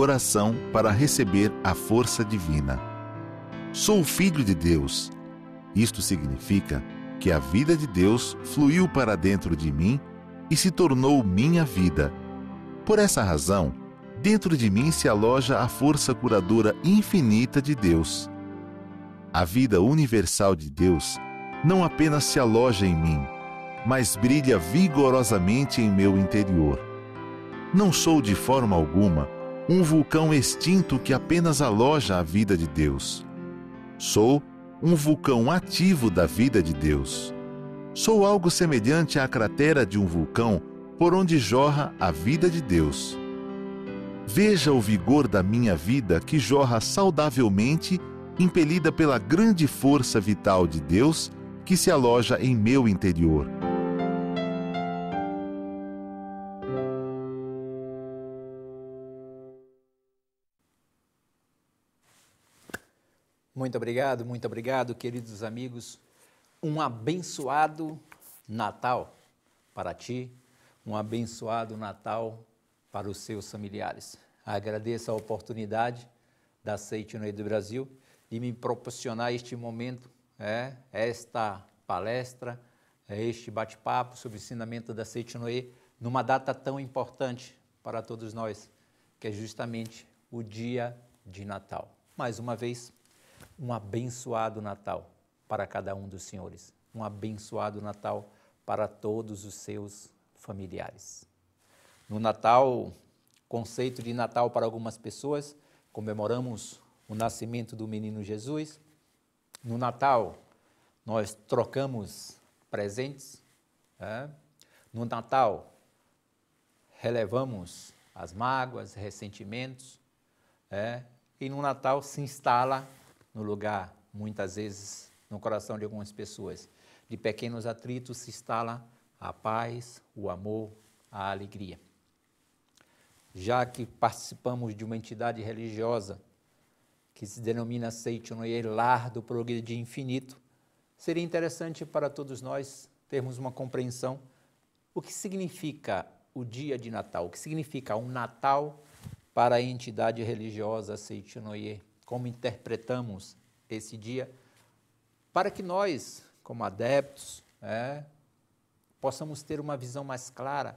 coração para receber a força divina. Sou filho de Deus. Isto significa que a vida de Deus fluiu para dentro de mim e se tornou minha vida. Por essa razão, dentro de mim se aloja a força curadora infinita de Deus. A vida universal de Deus não apenas se aloja em mim, mas brilha vigorosamente em meu interior. Não sou de forma alguma um vulcão extinto que apenas aloja a vida de Deus. Sou um vulcão ativo da vida de Deus. Sou algo semelhante à cratera de um vulcão por onde jorra a vida de Deus. Veja o vigor da minha vida que jorra saudavelmente, impelida pela grande força vital de Deus que se aloja em meu interior. Muito obrigado, muito obrigado, queridos amigos. Um abençoado Natal para ti, um abençoado Natal para os seus familiares. Agradeço a oportunidade da Seitinoe do Brasil de me proporcionar este momento, é, esta palestra, é, este bate-papo sobre o ensinamento da Noé numa data tão importante para todos nós, que é justamente o dia de Natal. Mais uma vez, um abençoado Natal para cada um dos senhores. Um abençoado Natal para todos os seus familiares. No Natal, conceito de Natal para algumas pessoas, comemoramos o nascimento do menino Jesus. No Natal, nós trocamos presentes. Né? No Natal, relevamos as mágoas, ressentimentos. Né? E no Natal se instala no lugar, muitas vezes, no coração de algumas pessoas. De pequenos atritos se instala a paz, o amor, a alegria. Já que participamos de uma entidade religiosa que se denomina Seitonoye, é lar do progredir infinito, seria interessante para todos nós termos uma compreensão o que significa o dia de Natal, o que significa um Natal para a entidade religiosa Seitonoye. É como interpretamos esse dia, para que nós, como adeptos, é, possamos ter uma visão mais clara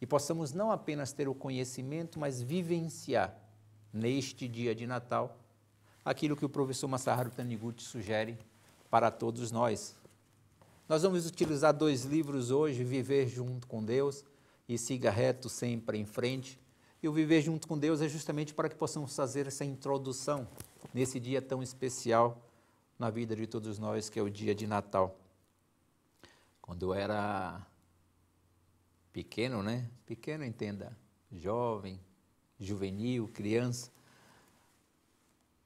e possamos não apenas ter o conhecimento, mas vivenciar neste dia de Natal aquilo que o professor Masaharu Taniguchi sugere para todos nós. Nós vamos utilizar dois livros hoje, Viver Junto com Deus e Siga Reto Sempre em Frente, e o viver junto com Deus é justamente para que possamos fazer essa introdução nesse dia tão especial na vida de todos nós, que é o dia de Natal. Quando eu era pequeno, né? Pequeno, entenda, jovem, juvenil, criança.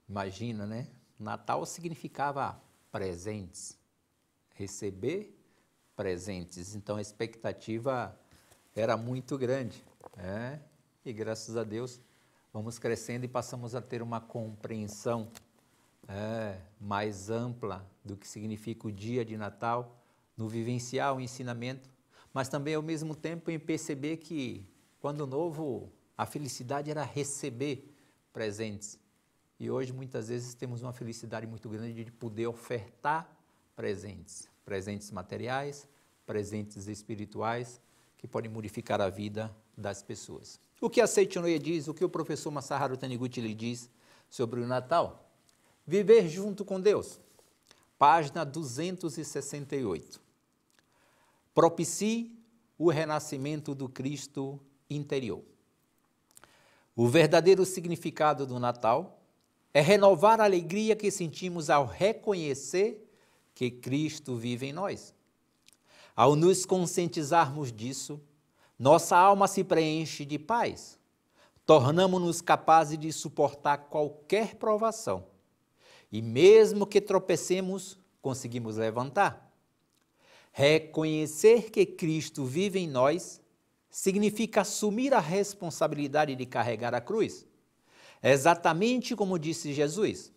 Imagina, né? Natal significava presentes, receber presentes. Então a expectativa era muito grande. Né? e graças a Deus vamos crescendo e passamos a ter uma compreensão é, mais ampla do que significa o dia de Natal, no vivenciar o ensinamento, mas também ao mesmo tempo em perceber que quando novo a felicidade era receber presentes. E hoje muitas vezes temos uma felicidade muito grande de poder ofertar presentes, presentes materiais, presentes espirituais que podem modificar a vida das pessoas. O que a Seitonoia diz, o que o professor Masaharu Taniguchi lhe diz sobre o Natal? Viver junto com Deus. Página 268. Propicie o renascimento do Cristo interior. O verdadeiro significado do Natal é renovar a alegria que sentimos ao reconhecer que Cristo vive em nós. Ao nos conscientizarmos disso, nossa alma se preenche de paz. Tornamos-nos capazes de suportar qualquer provação. E mesmo que tropecemos, conseguimos levantar. Reconhecer que Cristo vive em nós significa assumir a responsabilidade de carregar a cruz. Exatamente como disse Jesus: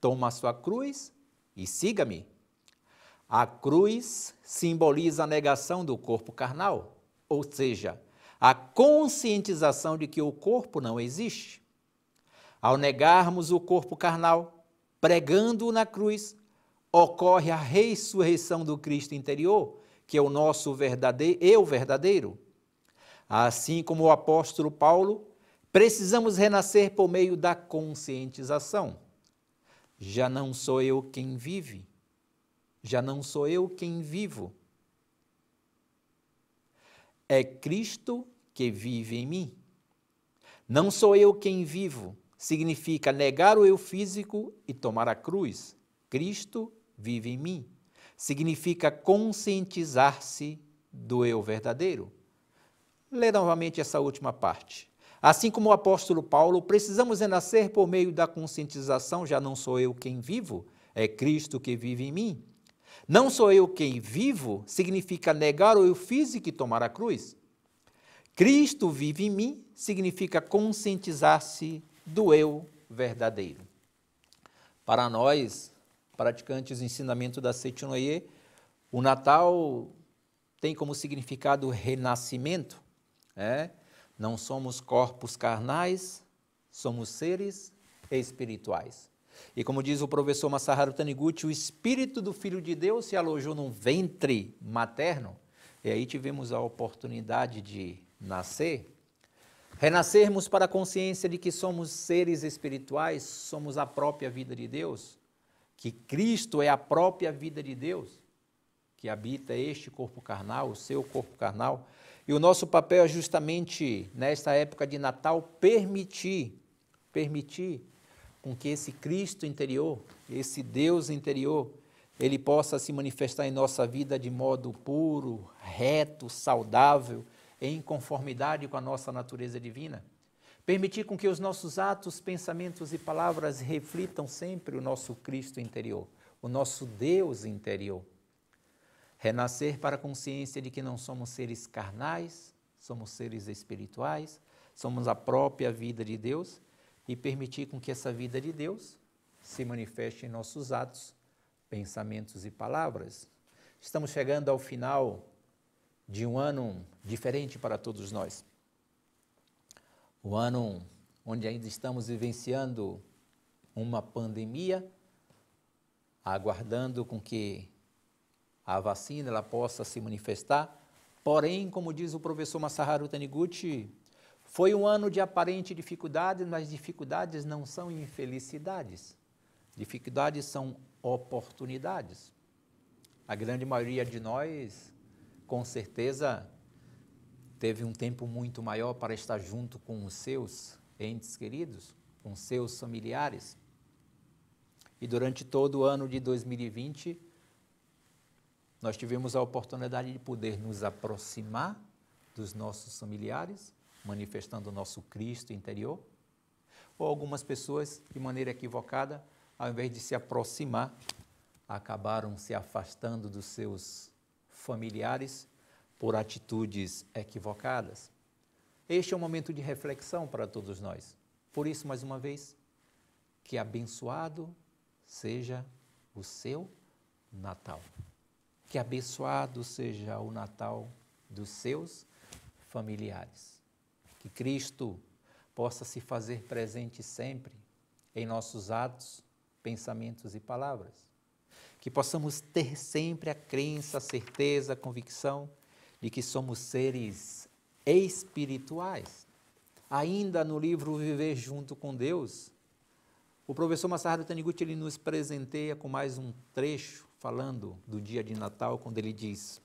toma a sua cruz e siga-me. A cruz simboliza a negação do corpo carnal ou seja, a conscientização de que o corpo não existe. Ao negarmos o corpo carnal, pregando-o na cruz, ocorre a ressurreição do Cristo interior, que é o nosso verdadeiro, eu verdadeiro. Assim como o apóstolo Paulo, precisamos renascer por meio da conscientização. Já não sou eu quem vive, já não sou eu quem vivo é Cristo que vive em mim. Não sou eu quem vivo, significa negar o eu físico e tomar a cruz. Cristo vive em mim. Significa conscientizar-se do eu verdadeiro. Lê novamente essa última parte. Assim como o apóstolo Paulo, precisamos renascer por meio da conscientização, já não sou eu quem vivo, é Cristo que vive em mim. Não sou eu quem vivo significa negar o eu físico e tomar a cruz. Cristo vive em mim significa conscientizar-se do eu verdadeiro. Para nós, praticantes do ensinamento da Setinoye, o Natal tem como significado renascimento. Né? Não somos corpos carnais, somos seres espirituais. E como diz o professor Masaharu Taniguchi, o espírito do Filho de Deus se alojou num ventre materno, e aí tivemos a oportunidade de nascer, renascermos para a consciência de que somos seres espirituais, somos a própria vida de Deus, que Cristo é a própria vida de Deus, que habita este corpo carnal, o seu corpo carnal. E o nosso papel é justamente, nesta época de Natal, permitir, permitir com que esse Cristo interior, esse Deus interior, ele possa se manifestar em nossa vida de modo puro, reto, saudável, em conformidade com a nossa natureza divina. Permitir com que os nossos atos, pensamentos e palavras reflitam sempre o nosso Cristo interior, o nosso Deus interior. Renascer para a consciência de que não somos seres carnais, somos seres espirituais, somos a própria vida de Deus e permitir com que essa vida de Deus se manifeste em nossos atos, pensamentos e palavras. Estamos chegando ao final de um ano diferente para todos nós. O ano onde ainda estamos vivenciando uma pandemia, aguardando com que a vacina ela possa se manifestar. Porém, como diz o professor Masaharu Taniguchi, foi um ano de aparente dificuldade, mas dificuldades não são infelicidades. Dificuldades são oportunidades. A grande maioria de nós, com certeza, teve um tempo muito maior para estar junto com os seus entes queridos, com seus familiares. E durante todo o ano de 2020, nós tivemos a oportunidade de poder nos aproximar dos nossos familiares, manifestando o nosso Cristo interior? Ou algumas pessoas, de maneira equivocada, ao invés de se aproximar, acabaram se afastando dos seus familiares por atitudes equivocadas? Este é um momento de reflexão para todos nós. Por isso, mais uma vez, que abençoado seja o seu Natal. Que abençoado seja o Natal dos seus familiares que Cristo possa se fazer presente sempre em nossos atos, pensamentos e palavras. Que possamos ter sempre a crença, a certeza, a convicção de que somos seres espirituais. Ainda no livro Viver Junto com Deus, o professor Masaharu Taniguchi ele nos presenteia com mais um trecho falando do dia de Natal, quando ele diz,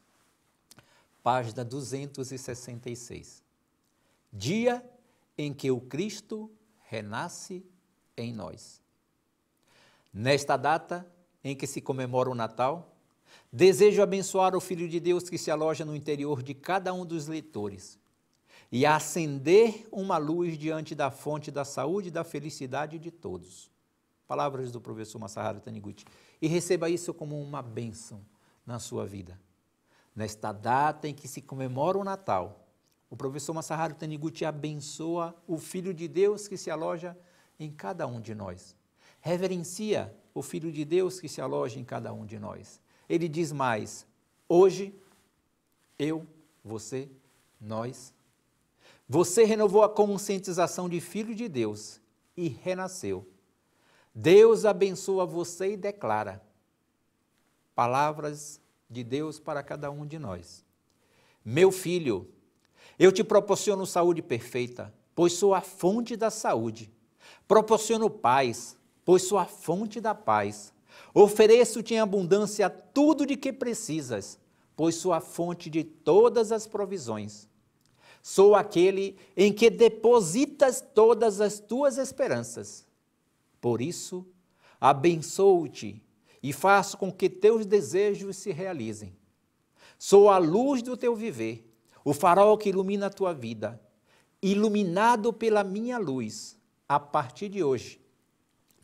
página 266 dia em que o Cristo renasce em nós. Nesta data em que se comemora o Natal, desejo abençoar o Filho de Deus que se aloja no interior de cada um dos leitores e acender uma luz diante da fonte da saúde e da felicidade de todos. Palavras do professor Massahara Taniguchi. E receba isso como uma bênção na sua vida. Nesta data em que se comemora o Natal, o professor Masaharu Taniguchi abençoa o Filho de Deus que se aloja em cada um de nós. Reverencia o Filho de Deus que se aloja em cada um de nós. Ele diz mais: hoje, eu, você, nós. Você renovou a conscientização de Filho de Deus e renasceu. Deus abençoa você e declara palavras de Deus para cada um de nós. Meu filho, eu te proporciono saúde perfeita, pois sou a fonte da saúde. Proporciono paz, pois sou a fonte da paz. Ofereço-te em abundância tudo de que precisas, pois sou a fonte de todas as provisões. Sou aquele em que depositas todas as tuas esperanças. Por isso, abençoo-te e faço com que teus desejos se realizem. Sou a luz do teu viver o farol que ilumina a tua vida, iluminado pela minha luz, a partir de hoje,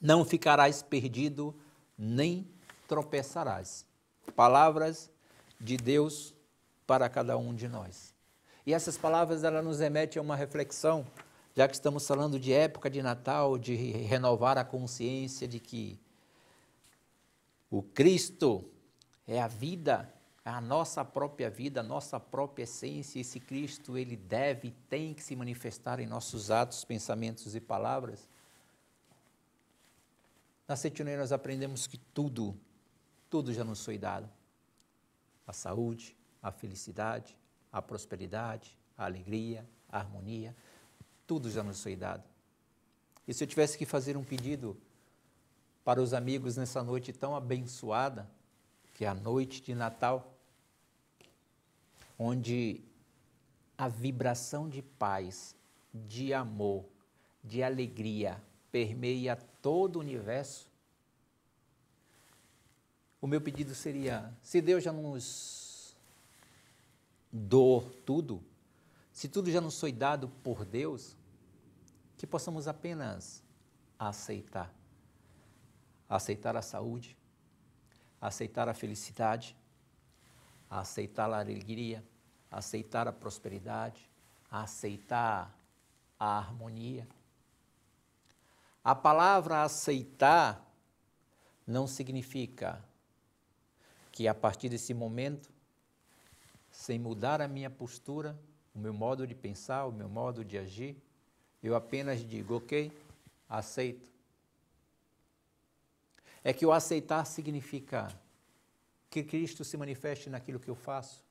não ficarás perdido nem tropeçarás. Palavras de Deus para cada um de nós. E essas palavras ela nos remetem a uma reflexão, já que estamos falando de época de Natal, de renovar a consciência de que o Cristo é a vida, a nossa própria vida, a nossa própria essência. Esse Cristo, ele deve, tem que se manifestar em nossos atos, pensamentos e palavras. Na Setiuneira nós aprendemos que tudo, tudo já nos foi dado. A saúde, a felicidade, a prosperidade, a alegria, a harmonia, tudo já nos foi dado. E se eu tivesse que fazer um pedido para os amigos nessa noite tão abençoada, que é a noite de Natal, onde a vibração de paz, de amor, de alegria permeia todo o universo, o meu pedido seria: se Deus já nos dou tudo, se tudo já nos foi dado por Deus, que possamos apenas aceitar. Aceitar a saúde, aceitar a felicidade, a aceitar a alegria, a aceitar a prosperidade, a aceitar a harmonia. A palavra aceitar não significa que a partir desse momento, sem mudar a minha postura, o meu modo de pensar, o meu modo de agir, eu apenas digo, ok, aceito. É que o aceitar significa que Cristo se manifeste naquilo que eu faço,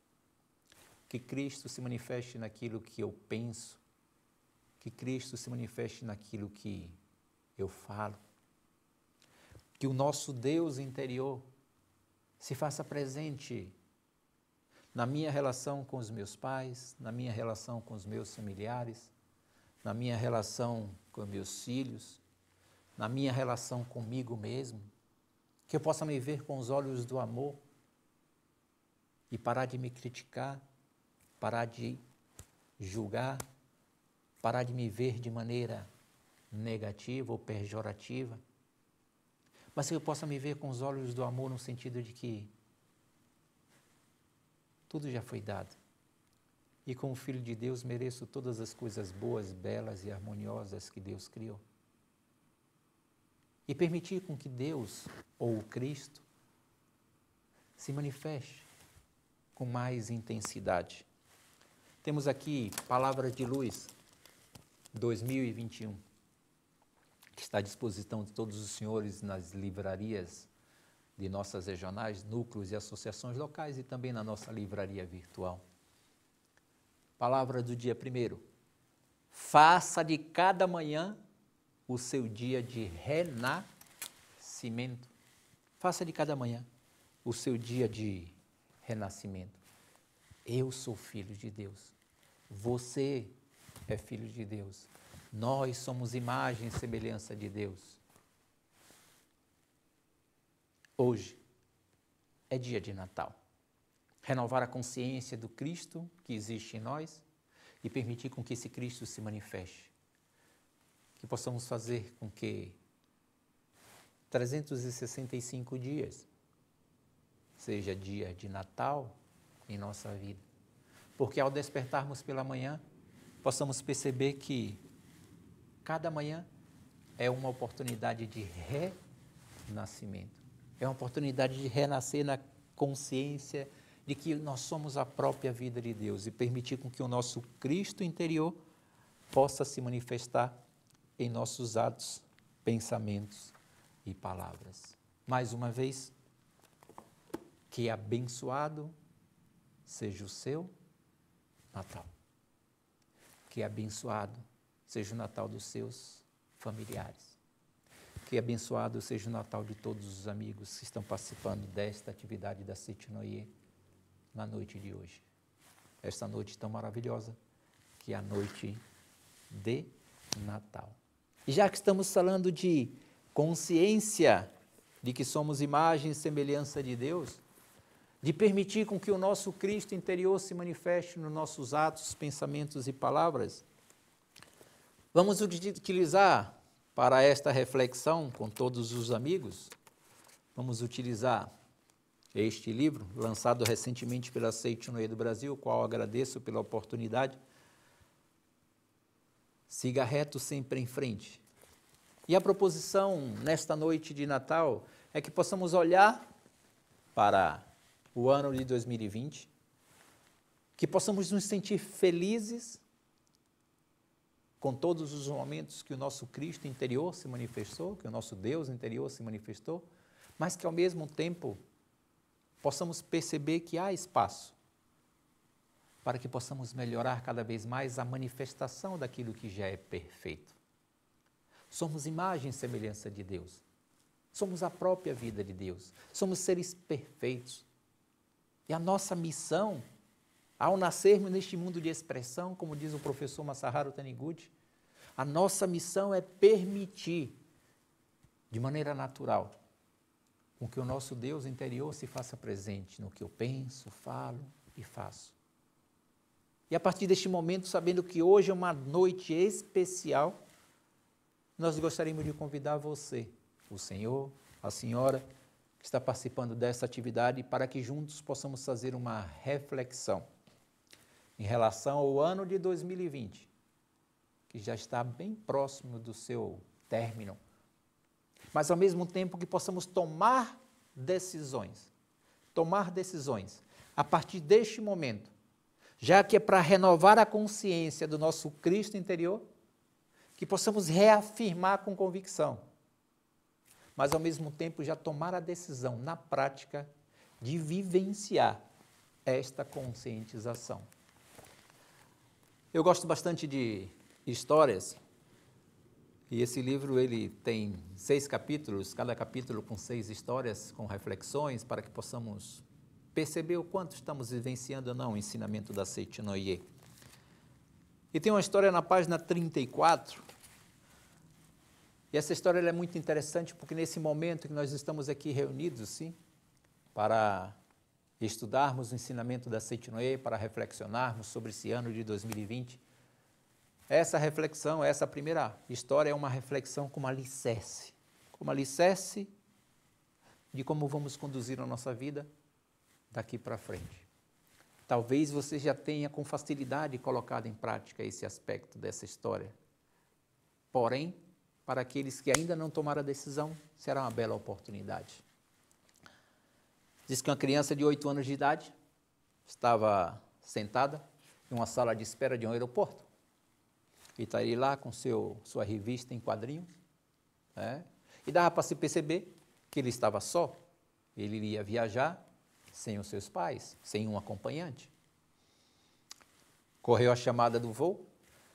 que Cristo se manifeste naquilo que eu penso, que Cristo se manifeste naquilo que eu falo. Que o nosso Deus interior se faça presente na minha relação com os meus pais, na minha relação com os meus familiares, na minha relação com meus filhos, na minha relação comigo mesmo. Que eu possa me ver com os olhos do amor e parar de me criticar, parar de julgar, parar de me ver de maneira negativa ou pejorativa, mas que eu possa me ver com os olhos do amor no sentido de que tudo já foi dado. E como filho de Deus, mereço todas as coisas boas, belas e harmoniosas que Deus criou. E permitir com que Deus ou o Cristo se manifeste com mais intensidade. Temos aqui Palavra de Luz 2021, que está à disposição de todos os senhores nas livrarias de nossas regionais, núcleos e associações locais e também na nossa livraria virtual. Palavra do dia primeiro. Faça de cada manhã o seu dia de renascimento. Faça de cada manhã o seu dia de renascimento. Eu sou filho de Deus. Você é filho de Deus. Nós somos imagem e semelhança de Deus. Hoje é dia de Natal. Renovar a consciência do Cristo que existe em nós e permitir com que esse Cristo se manifeste. Que possamos fazer com que 365 dias seja dia de Natal em nossa vida. Porque ao despertarmos pela manhã, possamos perceber que cada manhã é uma oportunidade de renascimento. É uma oportunidade de renascer na consciência de que nós somos a própria vida de Deus e permitir com que o nosso Cristo interior possa se manifestar em nossos atos, pensamentos e palavras. Mais uma vez, que abençoado seja o seu Natal. Que abençoado seja o Natal dos seus familiares. Que abençoado seja o Natal de todos os amigos que estão participando desta atividade da City Noie na noite de hoje. Esta noite tão maravilhosa, que é a noite de Natal. E já que estamos falando de consciência de que somos imagem e semelhança de Deus, de permitir com que o nosso Cristo interior se manifeste nos nossos atos, pensamentos e palavras? Vamos utilizar para esta reflexão com todos os amigos, vamos utilizar este livro, lançado recentemente pela Seitinoe do Brasil, qual agradeço pela oportunidade. Siga reto sempre em frente. E a proposição nesta noite de Natal é que possamos olhar para o ano de 2020, que possamos nos sentir felizes com todos os momentos que o nosso Cristo interior se manifestou, que o nosso Deus interior se manifestou, mas que ao mesmo tempo possamos perceber que há espaço para que possamos melhorar cada vez mais a manifestação daquilo que já é perfeito. Somos imagem e semelhança de Deus. Somos a própria vida de Deus. Somos seres perfeitos. E a nossa missão, ao nascermos neste mundo de expressão, como diz o professor Masaharu Taniguchi, a nossa missão é permitir, de maneira natural, com que o nosso Deus interior se faça presente no que eu penso, falo e faço. E a partir deste momento, sabendo que hoje é uma noite especial, nós gostaríamos de convidar você, o senhor, a senhora, está participando dessa atividade para que juntos possamos fazer uma reflexão em relação ao ano de 2020, que já está bem próximo do seu término, mas ao mesmo tempo que possamos tomar decisões, tomar decisões a partir deste momento, já que é para renovar a consciência do nosso Cristo interior, que possamos reafirmar com convicção mas ao mesmo tempo já tomar a decisão na prática de vivenciar esta conscientização. Eu gosto bastante de histórias e esse livro ele tem seis capítulos, cada capítulo com seis histórias, com reflexões para que possamos perceber o quanto estamos vivenciando ou não o ensinamento da noie. E tem uma história na página 34 e essa história é muito interessante porque nesse momento que nós estamos aqui reunidos, sim, para estudarmos o ensinamento da Seitinoe, para reflexionarmos sobre esse ano de 2020, essa reflexão, essa primeira história é uma reflexão como alicerce, como alicerce de como vamos conduzir a nossa vida daqui para frente. Talvez você já tenha com facilidade colocado em prática esse aspecto dessa história. Porém, para aqueles que ainda não tomaram a decisão, será uma bela oportunidade. Diz que uma criança de 8 anos de idade estava sentada em uma sala de espera de um aeroporto. E estaria tá lá com seu, sua revista em quadrinho. Né? E dava para se perceber que ele estava só. Ele iria viajar sem os seus pais, sem um acompanhante. Correu a chamada do voo,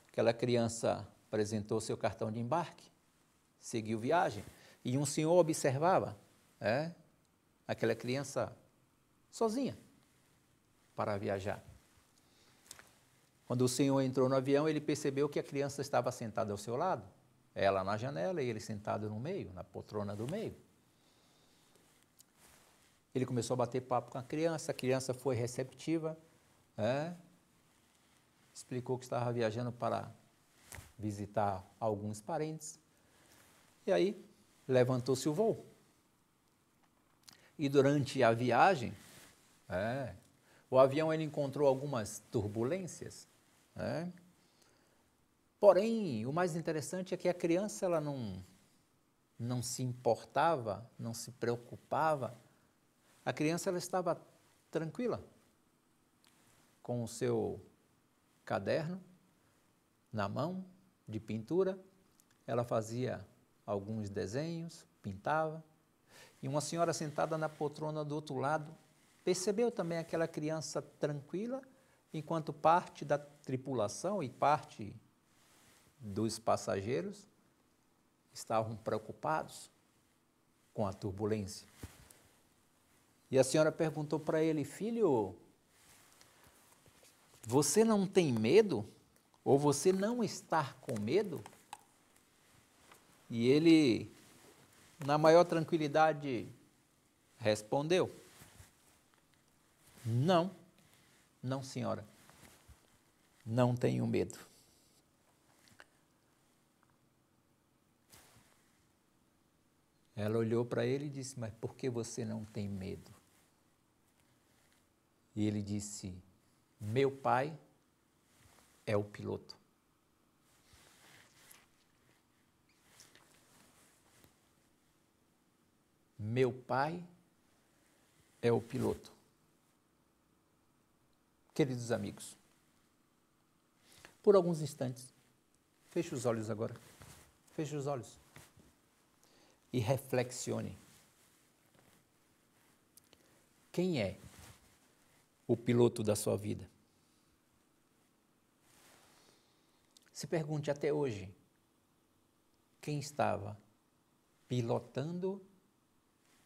aquela criança apresentou seu cartão de embarque seguiu viagem. E um senhor observava é, aquela criança sozinha para viajar. Quando o senhor entrou no avião, ele percebeu que a criança estava sentada ao seu lado, ela na janela e ele sentado no meio, na poltrona do meio. Ele começou a bater papo com a criança, a criança foi receptiva, é, explicou que estava viajando para visitar alguns parentes. E aí levantou-se o voo. E durante a viagem, é, o avião ele encontrou algumas turbulências. É. Porém, o mais interessante é que a criança ela não, não se importava, não se preocupava. A criança ela estava tranquila com o seu caderno na mão de pintura. Ela fazia alguns desenhos, pintava. E uma senhora sentada na poltrona do outro lado percebeu também aquela criança tranquila, enquanto parte da tripulação e parte dos passageiros estavam preocupados com a turbulência. E a senhora perguntou para ele: Filho, você não tem medo? Ou você não está com medo? E ele, na maior tranquilidade, respondeu: Não, não, senhora, não tenho medo. Ela olhou para ele e disse: Mas por que você não tem medo? E ele disse: Meu pai é o piloto. Meu pai é o piloto. Queridos amigos, por alguns instantes, feche os olhos agora. Feche os olhos e reflexione. Quem é o piloto da sua vida? Se pergunte até hoje quem estava pilotando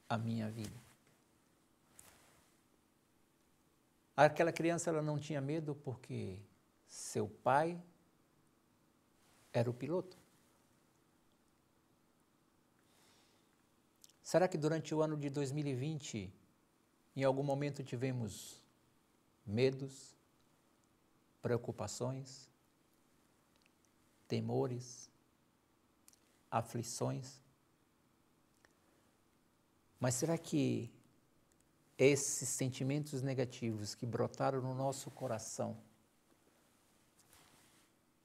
a minha vida. Aquela criança ela não tinha medo porque seu pai era o piloto. Será que durante o ano de 2020, em algum momento tivemos medos, preocupações, temores, aflições? Mas será que esses sentimentos negativos que brotaram no nosso coração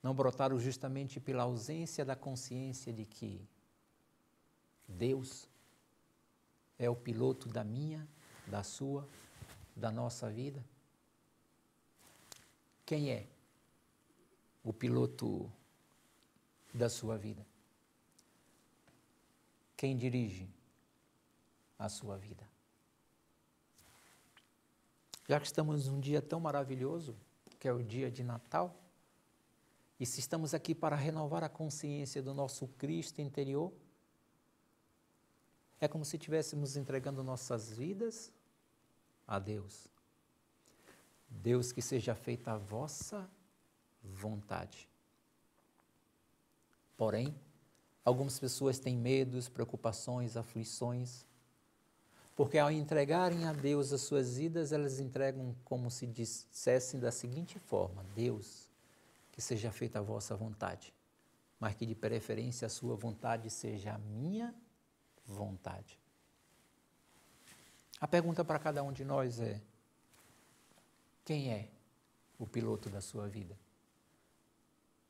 não brotaram justamente pela ausência da consciência de que Deus é o piloto da minha, da sua, da nossa vida? Quem é o piloto da sua vida? Quem dirige? a sua vida. Já que estamos num dia tão maravilhoso, que é o dia de Natal, e se estamos aqui para renovar a consciência do nosso Cristo interior, é como se estivéssemos entregando nossas vidas a Deus. Deus, que seja feita a vossa vontade. Porém, algumas pessoas têm medos, preocupações, aflições, porque ao entregarem a Deus as suas vidas, elas entregam como se dissessem da seguinte forma: Deus, que seja feita a vossa vontade, mas que de preferência a sua vontade seja a minha vontade. A pergunta para cada um de nós é: quem é o piloto da sua vida?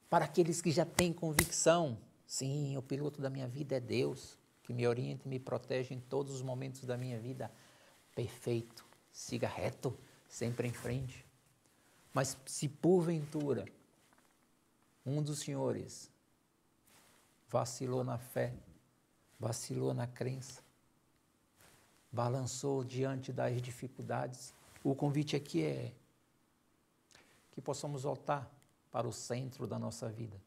Para aqueles que já têm convicção, sim, o piloto da minha vida é Deus que me orienta e me protege em todos os momentos da minha vida. Perfeito, siga reto, sempre em frente. Mas se porventura um dos senhores vacilou na fé, vacilou na crença, balançou diante das dificuldades, o convite aqui é que possamos voltar para o centro da nossa vida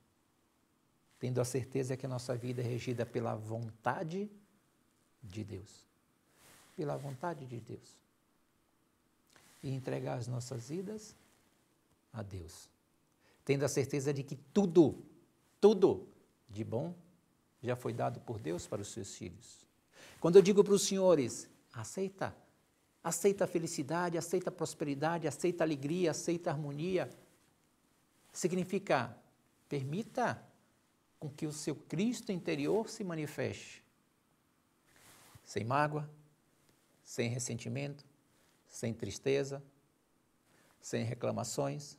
tendo a certeza que a nossa vida é regida pela vontade de Deus. Pela vontade de Deus. E entregar as nossas vidas a Deus. Tendo a certeza de que tudo, tudo de bom já foi dado por Deus para os seus filhos. Quando eu digo para os senhores, aceita, aceita a felicidade, aceita a prosperidade, aceita a alegria, aceita a harmonia, significa permita com que o seu Cristo interior se manifeste. Sem mágoa, sem ressentimento, sem tristeza, sem reclamações,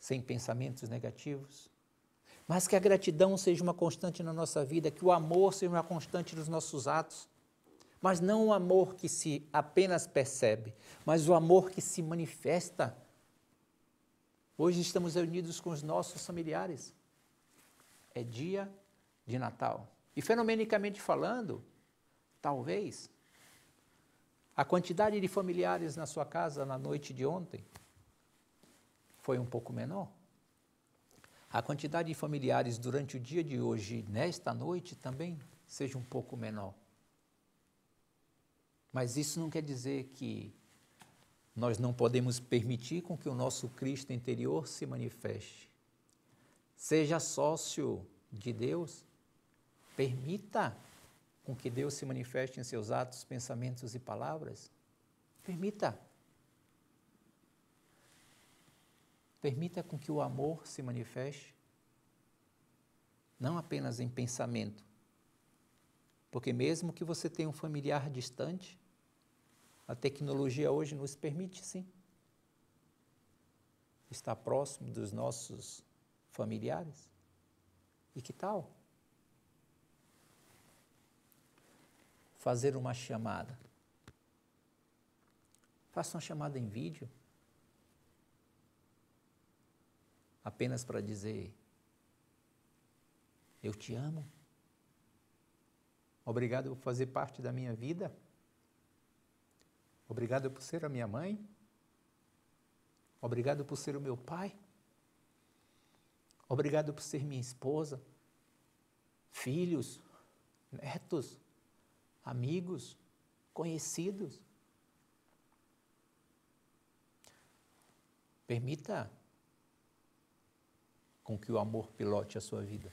sem pensamentos negativos. Mas que a gratidão seja uma constante na nossa vida, que o amor seja uma constante nos nossos atos. Mas não o amor que se apenas percebe, mas o amor que se manifesta. Hoje estamos reunidos com os nossos familiares é dia de Natal. E fenomenicamente falando, talvez a quantidade de familiares na sua casa na noite de ontem foi um pouco menor. A quantidade de familiares durante o dia de hoje, nesta noite também, seja um pouco menor. Mas isso não quer dizer que nós não podemos permitir com que o nosso Cristo interior se manifeste Seja sócio de Deus. Permita com que Deus se manifeste em seus atos, pensamentos e palavras. Permita. Permita com que o amor se manifeste, não apenas em pensamento. Porque, mesmo que você tenha um familiar distante, a tecnologia hoje nos permite, sim, estar próximo dos nossos familiares? E que tal? Fazer uma chamada. Faça uma chamada em vídeo. Apenas para dizer: Eu te amo. Obrigado por fazer parte da minha vida. Obrigado por ser a minha mãe. Obrigado por ser o meu pai. Obrigado por ser minha esposa, filhos, netos, amigos, conhecidos. Permita com que o amor pilote a sua vida.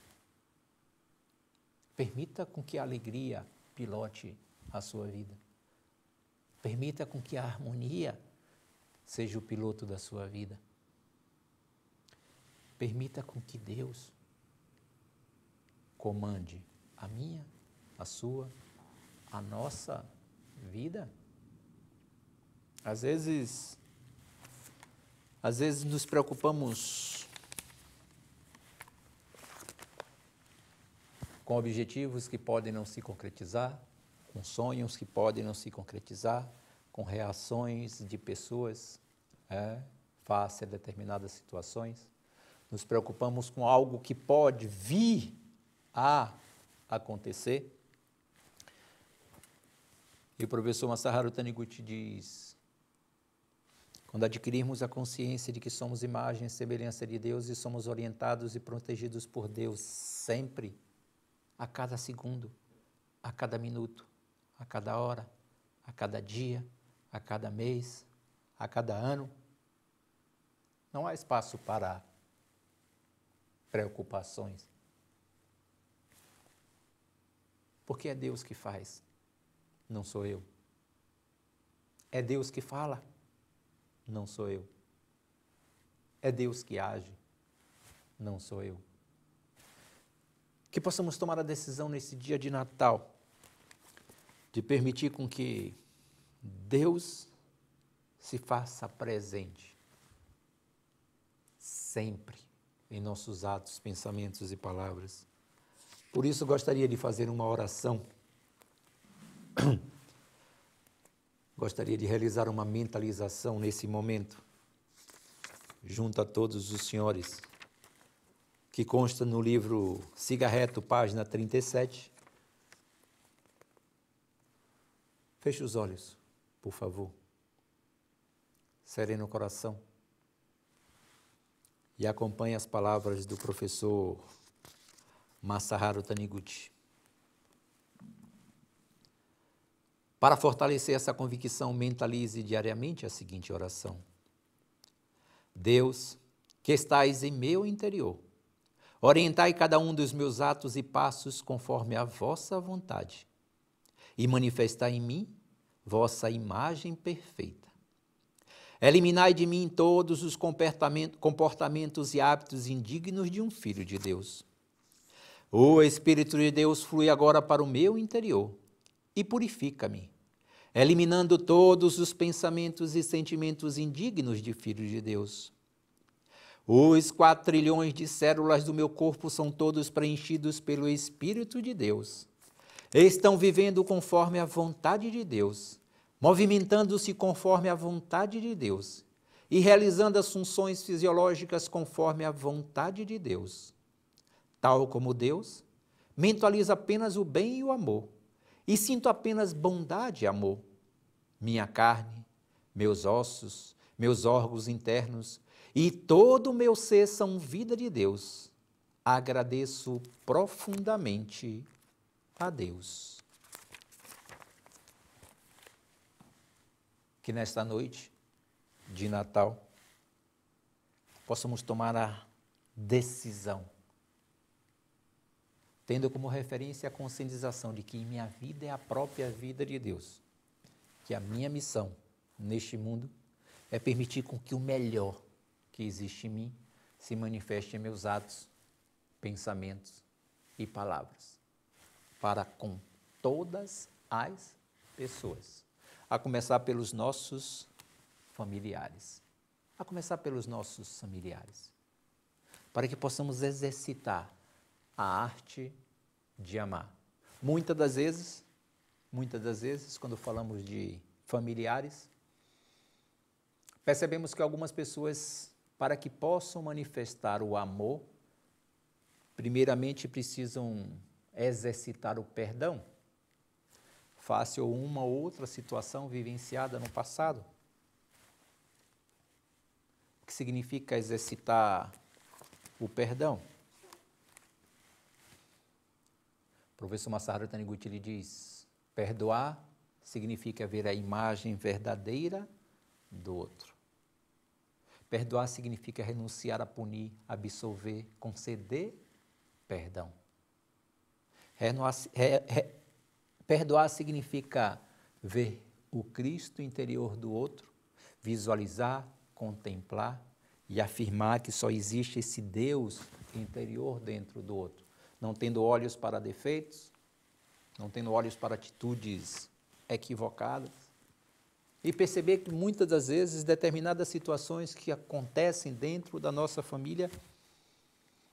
Permita com que a alegria pilote a sua vida. Permita com que a harmonia seja o piloto da sua vida. Permita com que Deus comande a minha, a sua, a nossa vida. Às vezes, às vezes nos preocupamos com objetivos que podem não se concretizar, com sonhos que podem não se concretizar, com reações de pessoas é, face a determinadas situações nos preocupamos com algo que pode vir a acontecer. E o professor Masaharu Taniguchi diz: quando adquirirmos a consciência de que somos imagem e semelhança de Deus e somos orientados e protegidos por Deus sempre, a cada segundo, a cada minuto, a cada hora, a cada dia, a cada mês, a cada ano, não há espaço para preocupações. Porque é Deus que faz, não sou eu. É Deus que fala, não sou eu. É Deus que age, não sou eu. Que possamos tomar a decisão nesse dia de Natal de permitir com que Deus se faça presente sempre em nossos atos, pensamentos e palavras. Por isso, gostaria de fazer uma oração. Gostaria de realizar uma mentalização nesse momento, junto a todos os senhores, que consta no livro Cigarreto, página 37. Feche os olhos, por favor. Sereno o coração. E acompanhe as palavras do professor Masaharu Taniguchi. Para fortalecer essa convicção, mentalize diariamente a seguinte oração: Deus, que estais em meu interior, orientai cada um dos meus atos e passos conforme a vossa vontade, e manifestai em mim vossa imagem perfeita. Eliminai de mim todos os comportamentos e hábitos indignos de um filho de Deus. O Espírito de Deus flui agora para o meu interior e purifica-me, eliminando todos os pensamentos e sentimentos indignos de filho de Deus. Os quatro trilhões de células do meu corpo são todos preenchidos pelo Espírito de Deus. Estão vivendo conforme a vontade de Deus movimentando-se conforme a vontade de Deus e realizando as funções fisiológicas conforme a vontade de Deus. Tal como Deus, mentalizo apenas o bem e o amor, e sinto apenas bondade e amor. Minha carne, meus ossos, meus órgãos internos e todo o meu ser são vida de Deus. Agradeço profundamente a Deus. que nesta noite de Natal possamos tomar a decisão, tendo como referência a conscientização de que minha vida é a própria vida de Deus, que a minha missão neste mundo é permitir com que o melhor que existe em mim se manifeste em meus atos, pensamentos e palavras, para com todas as pessoas a começar pelos nossos familiares, a começar pelos nossos familiares, para que possamos exercitar a arte de amar. Muitas das vezes, muitas das vezes, quando falamos de familiares, percebemos que algumas pessoas, para que possam manifestar o amor, primeiramente precisam exercitar o perdão face a uma outra situação vivenciada no passado. O que significa exercitar o perdão? O professor Massaro Taniguchi lhe diz: perdoar significa ver a imagem verdadeira do outro. Perdoar significa renunciar a punir, absolver, conceder perdão. Renuar, re, re, Perdoar significa ver o Cristo interior do outro, visualizar, contemplar e afirmar que só existe esse Deus interior dentro do outro, não tendo olhos para defeitos, não tendo olhos para atitudes equivocadas. E perceber que muitas das vezes determinadas situações que acontecem dentro da nossa família,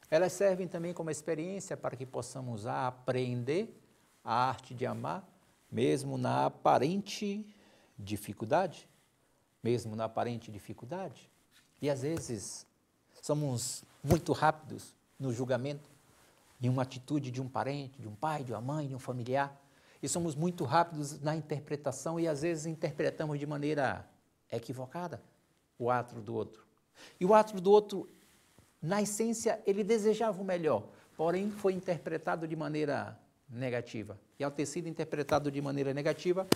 elas servem também como experiência para que possamos aprender a arte de amar, mesmo na aparente dificuldade, mesmo na aparente dificuldade. E às vezes somos muito rápidos no julgamento em uma atitude de um parente, de um pai, de uma mãe, de um familiar, e somos muito rápidos na interpretação e às vezes interpretamos de maneira equivocada o ato do outro. E o ato do outro, na essência, ele desejava o melhor, porém foi interpretado de maneira negativa. E ao ter sido interpretado de maneira negativa,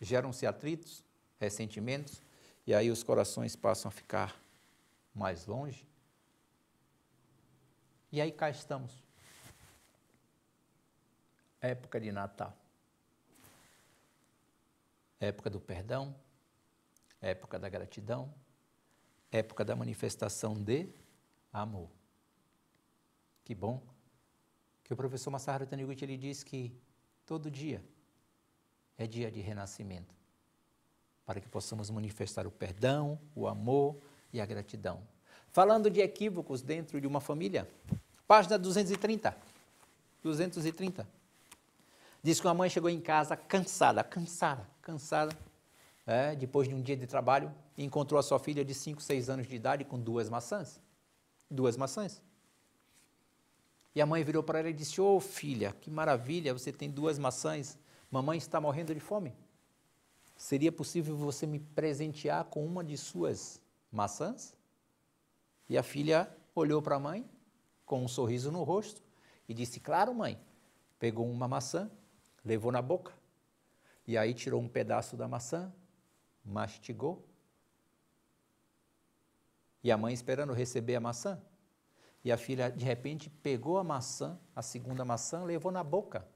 geram-se atritos, ressentimentos, e aí os corações passam a ficar mais longe. E aí cá estamos. Época de Natal. Época do perdão, época da gratidão, época da manifestação de amor. Que bom que o professor Masaharu Taniguchi ele diz que todo dia é dia de renascimento, para que possamos manifestar o perdão, o amor e a gratidão. Falando de equívocos dentro de uma família, página 230. 230. Diz que uma mãe chegou em casa cansada, cansada, cansada, é, depois de um dia de trabalho, e encontrou a sua filha de 5, 6 anos de idade com duas maçãs. Duas maçãs. E a mãe virou para ela e disse: Ô oh, filha, que maravilha, você tem duas maçãs, mamãe está morrendo de fome. Seria possível você me presentear com uma de suas maçãs? E a filha olhou para a mãe com um sorriso no rosto e disse: Claro, mãe. Pegou uma maçã, levou na boca, e aí tirou um pedaço da maçã, mastigou. E a mãe esperando receber a maçã, e a filha, de repente, pegou a maçã, a segunda maçã, levou na boca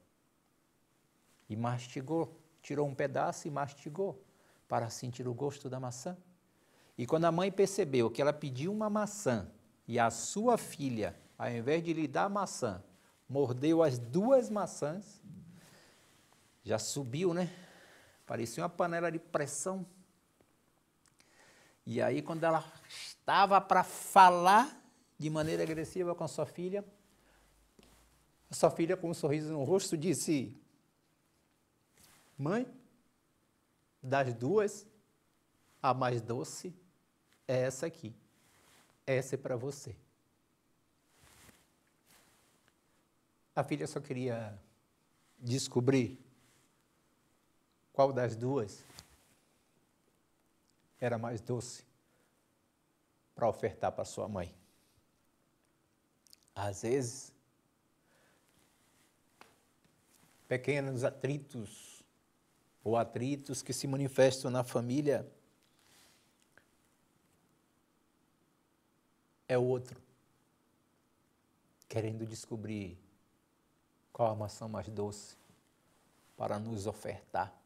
e mastigou. Tirou um pedaço e mastigou para sentir o gosto da maçã. E quando a mãe percebeu que ela pediu uma maçã e a sua filha, ao invés de lhe dar a maçã, mordeu as duas maçãs, já subiu, né? Parecia uma panela de pressão. E aí, quando ela estava para falar, de maneira agressiva com sua filha. Sua filha, com um sorriso no rosto, disse: Mãe, das duas, a mais doce é essa aqui. Essa é para você. A filha só queria descobrir qual das duas era mais doce para ofertar para sua mãe às vezes, pequenos atritos ou atritos que se manifestam na família é o outro querendo descobrir qual a maçã mais doce para nos ofertar.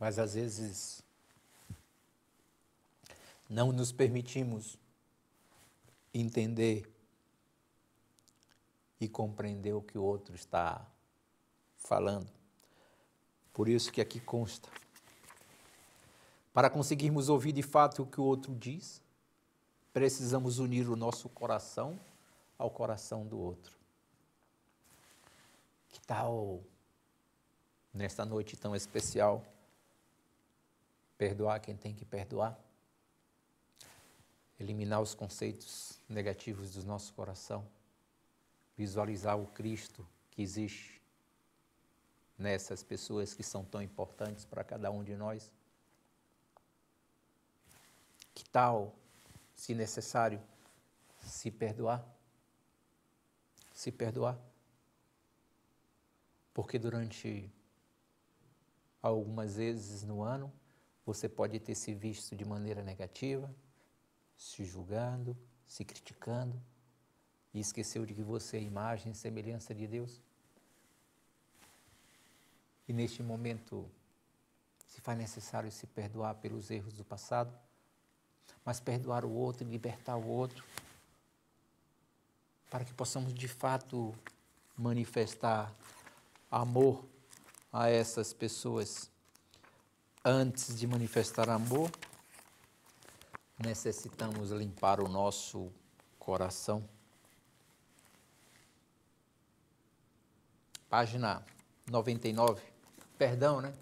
Mas às vezes não nos permitimos entender e compreender o que o outro está falando. Por isso que aqui consta. Para conseguirmos ouvir de fato o que o outro diz, precisamos unir o nosso coração ao coração do outro. Que tal, nesta noite tão especial, perdoar quem tem que perdoar? eliminar os conceitos negativos do nosso coração, visualizar o Cristo que existe nessas pessoas que são tão importantes para cada um de nós. Que tal, se necessário, se perdoar? Se perdoar. Porque durante algumas vezes no ano você pode ter se visto de maneira negativa, se julgando, se criticando e esqueceu de que você é imagem e semelhança de Deus. E neste momento se faz necessário se perdoar pelos erros do passado, mas perdoar o outro e libertar o outro para que possamos de fato manifestar amor a essas pessoas. Antes de manifestar amor, necessitamos limpar o nosso coração. Página 99. Perdão, né?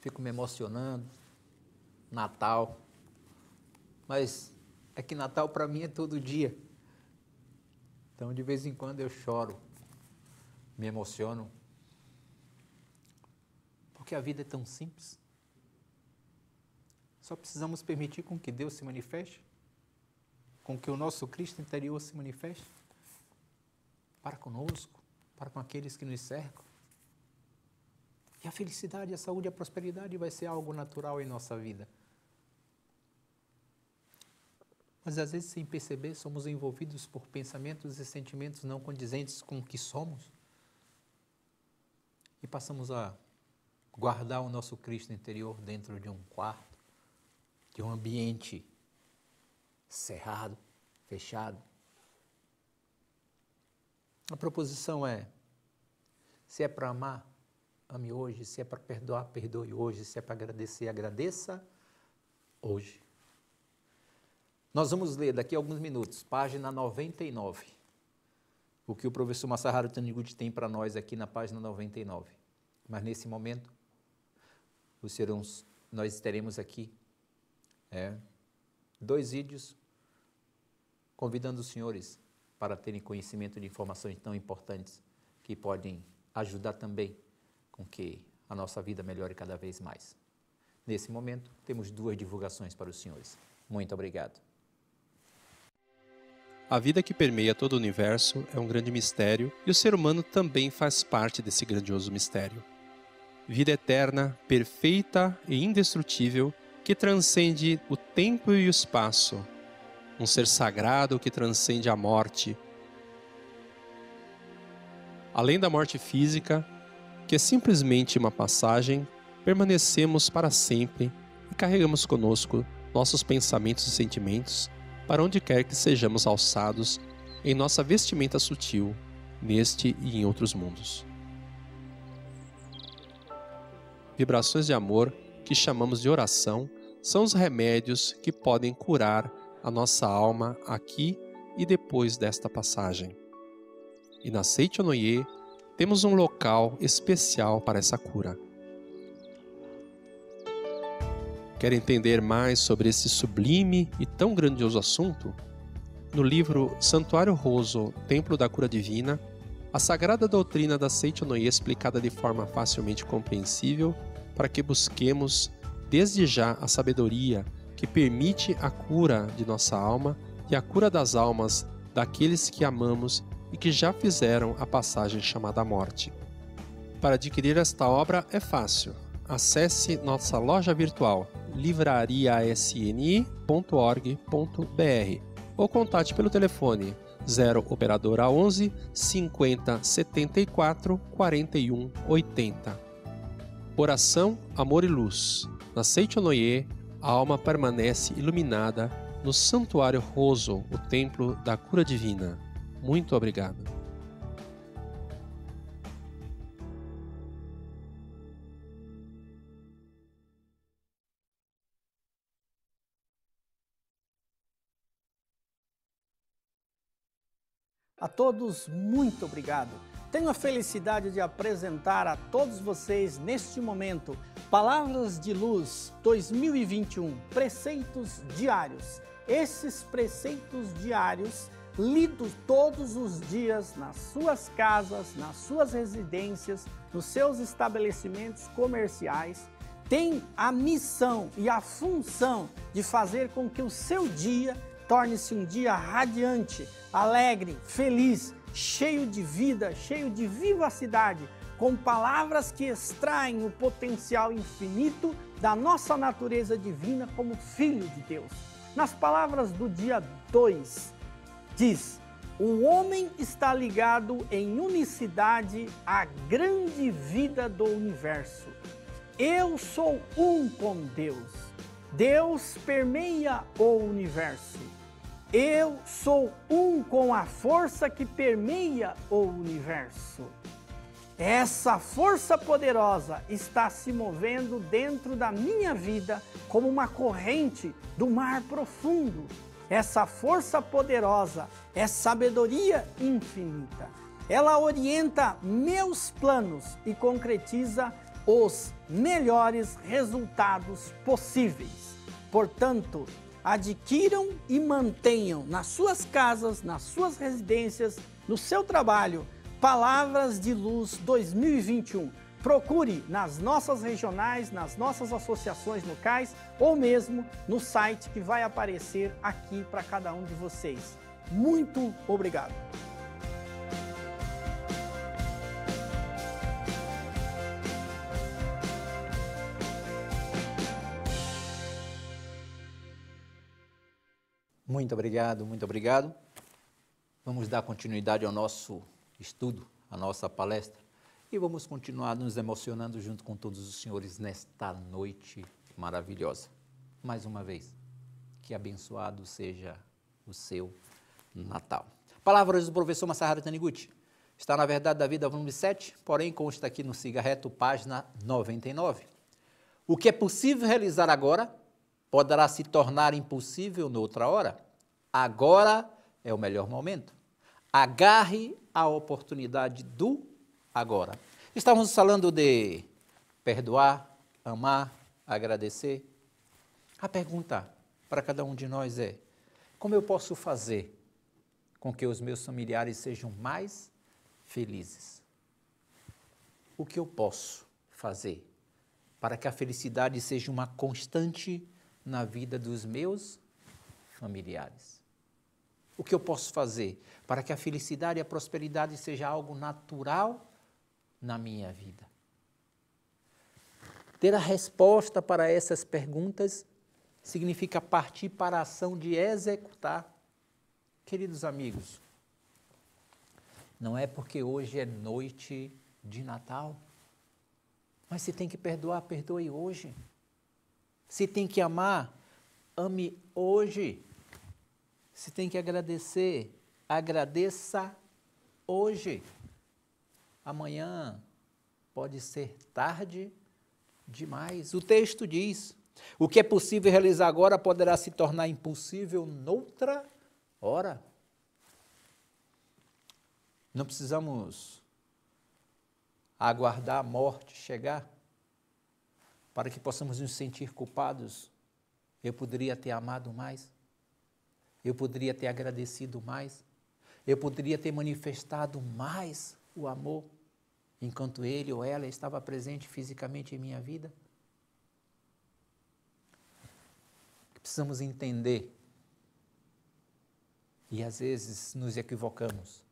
Fico me emocionando. Natal. Mas é que Natal para mim é todo dia. Então, de vez em quando eu choro, me emociono. Porque a vida é tão simples. Só precisamos permitir com que Deus se manifeste, com que o nosso Cristo interior se manifeste para conosco, para com aqueles que nos cercam. E a felicidade, a saúde, a prosperidade vai ser algo natural em nossa vida. Mas às vezes, sem perceber, somos envolvidos por pensamentos e sentimentos não condizentes com o que somos e passamos a guardar o nosso Cristo interior dentro de um quarto de um ambiente cerrado, fechado. A proposição é: se é para amar, ame hoje, se é para perdoar, perdoe hoje, se é para agradecer, agradeça hoje. Nós vamos ler daqui a alguns minutos, página 99, o que o professor Masaharu Taniguchi tem para nós aqui na página 99. Mas nesse momento, serão, nós teremos aqui é, dois vídeos convidando os senhores para terem conhecimento de informações tão importantes que podem ajudar também com que a nossa vida melhore cada vez mais. Nesse momento, temos duas divulgações para os senhores. Muito obrigado. A vida que permeia todo o universo é um grande mistério e o ser humano também faz parte desse grandioso mistério. Vida eterna, perfeita e indestrutível que transcende o tempo e o espaço, um ser sagrado que transcende a morte. Além da morte física, que é simplesmente uma passagem, permanecemos para sempre e carregamos conosco nossos pensamentos e sentimentos para onde quer que sejamos alçados em nossa vestimenta sutil, neste e em outros mundos. Vibrações de amor que chamamos de oração são os remédios que podem curar a nossa alma aqui e depois desta passagem. E na Seitonoye temos um local especial para essa cura. Quer entender mais sobre esse sublime e tão grandioso assunto? No livro Santuário Roso, Templo da Cura Divina, a sagrada doutrina da Seitonoye é explicada de forma facilmente compreensível para que busquemos desde já a sabedoria que permite a cura de nossa alma e a cura das almas daqueles que amamos e que já fizeram a passagem chamada morte. Para adquirir esta obra é fácil. Acesse nossa loja virtual livrariasni.org.br ou contate pelo telefone 0 operadora 11 50 74 41 80. Oração, amor e luz na Seichonoye, a alma permanece iluminada no Santuário Roso, o templo da cura divina. Muito obrigado. A todos, muito obrigado tenho a felicidade de apresentar a todos vocês neste momento Palavras de Luz 2021 Preceitos Diários. Esses preceitos diários, lidos todos os dias nas suas casas, nas suas residências, nos seus estabelecimentos comerciais, têm a missão e a função de fazer com que o seu dia torne-se um dia radiante, alegre, feliz cheio de vida, cheio de vivacidade, com palavras que extraem o potencial infinito da nossa natureza divina como filho de Deus. Nas palavras do dia 2, diz: O homem está ligado em unicidade à grande vida do universo. Eu sou um com Deus. Deus permeia o universo. Eu sou um com a força que permeia o universo. Essa força poderosa está se movendo dentro da minha vida como uma corrente do mar profundo. Essa força poderosa é sabedoria infinita. Ela orienta meus planos e concretiza os melhores resultados possíveis. Portanto, adquiram e mantenham nas suas casas, nas suas residências, no seu trabalho, Palavras de Luz 2021. Procure nas nossas regionais, nas nossas associações locais ou mesmo no site que vai aparecer aqui para cada um de vocês. Muito obrigado! Muito obrigado, muito obrigado. Vamos dar continuidade ao nosso estudo, à nossa palestra, e vamos continuar nos emocionando junto com todos os senhores nesta noite maravilhosa. Mais uma vez, que abençoado seja o seu Natal. Palavras do professor Masahara Taniguchi. Está na Verdade da Vida, volume 7, porém consta aqui no Cigarreto, página 99. O que é possível realizar agora poderá se tornar impossível noutra hora. Agora é o melhor momento. Agarre a oportunidade do agora. Estávamos falando de perdoar, amar, agradecer. A pergunta para cada um de nós é: como eu posso fazer com que os meus familiares sejam mais felizes? O que eu posso fazer para que a felicidade seja uma constante na vida dos meus familiares? O que eu posso fazer para que a felicidade e a prosperidade seja algo natural na minha vida? Ter a resposta para essas perguntas significa partir para a ação de executar. Queridos amigos, não é porque hoje é noite de Natal, mas se tem que perdoar, perdoe hoje. Se tem que amar, ame hoje. Se tem que agradecer, agradeça hoje. Amanhã pode ser tarde demais. O texto diz: o que é possível realizar agora poderá se tornar impossível noutra hora. Não precisamos aguardar a morte chegar para que possamos nos sentir culpados. Eu poderia ter amado mais, eu poderia ter agradecido mais, eu poderia ter manifestado mais o amor enquanto ele ou ela estava presente fisicamente em minha vida. Precisamos entender e às vezes nos equivocamos.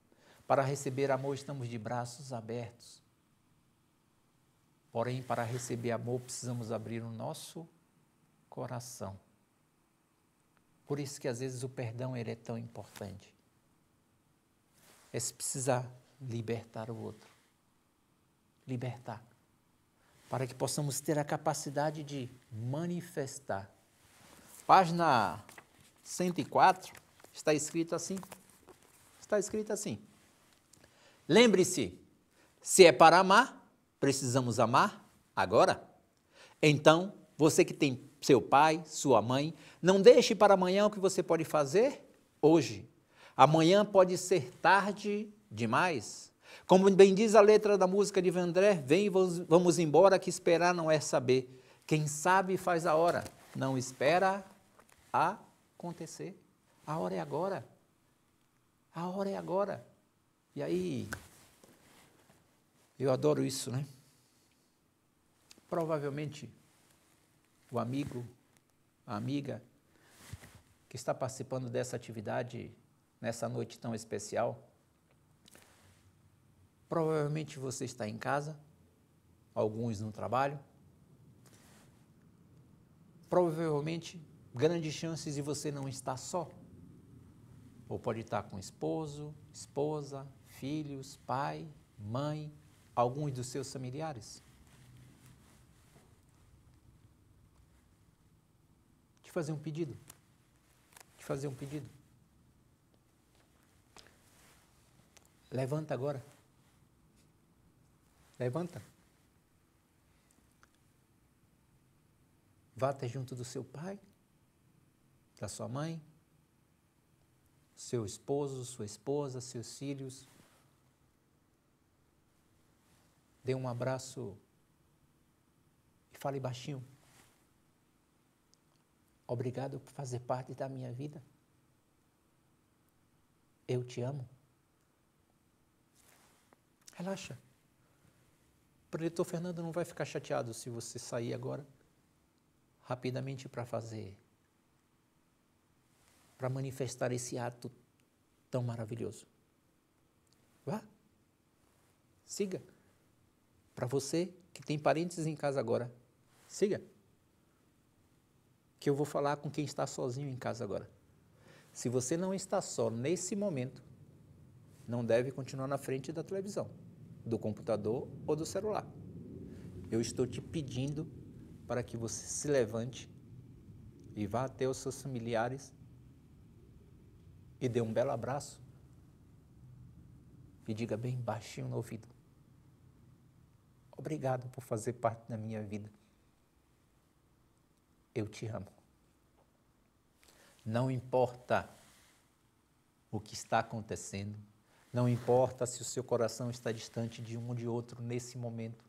Para receber amor, estamos de braços abertos. Porém, para receber amor, precisamos abrir o nosso coração. Por isso que às vezes o perdão ele é tão importante. É se precisar libertar o outro. Libertar. Para que possamos ter a capacidade de manifestar. Página 104 está escrito assim. Está escrito assim. Lembre-se, se é para amar, precisamos amar agora? Então, você que tem seu pai, sua mãe, não deixe para amanhã o que você pode fazer hoje. Amanhã pode ser tarde demais. Como bem diz a letra da música de Vendré, vem, vamos embora, que esperar não é saber. Quem sabe faz a hora, não espera acontecer. A hora é agora. A hora é agora. E aí, eu adoro isso, né? Provavelmente o amigo, a amiga que está participando dessa atividade nessa noite tão especial, provavelmente você está em casa, alguns no trabalho. Provavelmente grandes chances de você não estar só. Ou pode estar com esposo, esposa, filhos, pai, mãe, alguns dos seus familiares. Te fazer um pedido. Te fazer um pedido. Levanta agora. Levanta. Vá até junto do seu pai, da sua mãe, seu esposo, sua esposa, seus filhos dê um abraço e fale baixinho. Obrigado por fazer parte da minha vida. Eu te amo. Relaxa. O preletor Fernando não vai ficar chateado se você sair agora rapidamente para fazer, para manifestar esse ato tão maravilhoso. Vá. Siga. Para você que tem parentes em casa agora, siga. Que eu vou falar com quem está sozinho em casa agora. Se você não está só nesse momento, não deve continuar na frente da televisão, do computador ou do celular. Eu estou te pedindo para que você se levante e vá até os seus familiares e dê um belo abraço e diga bem baixinho no ouvido: Obrigado por fazer parte da minha vida. Eu te amo. Não importa o que está acontecendo, não importa se o seu coração está distante de um ou de outro nesse momento.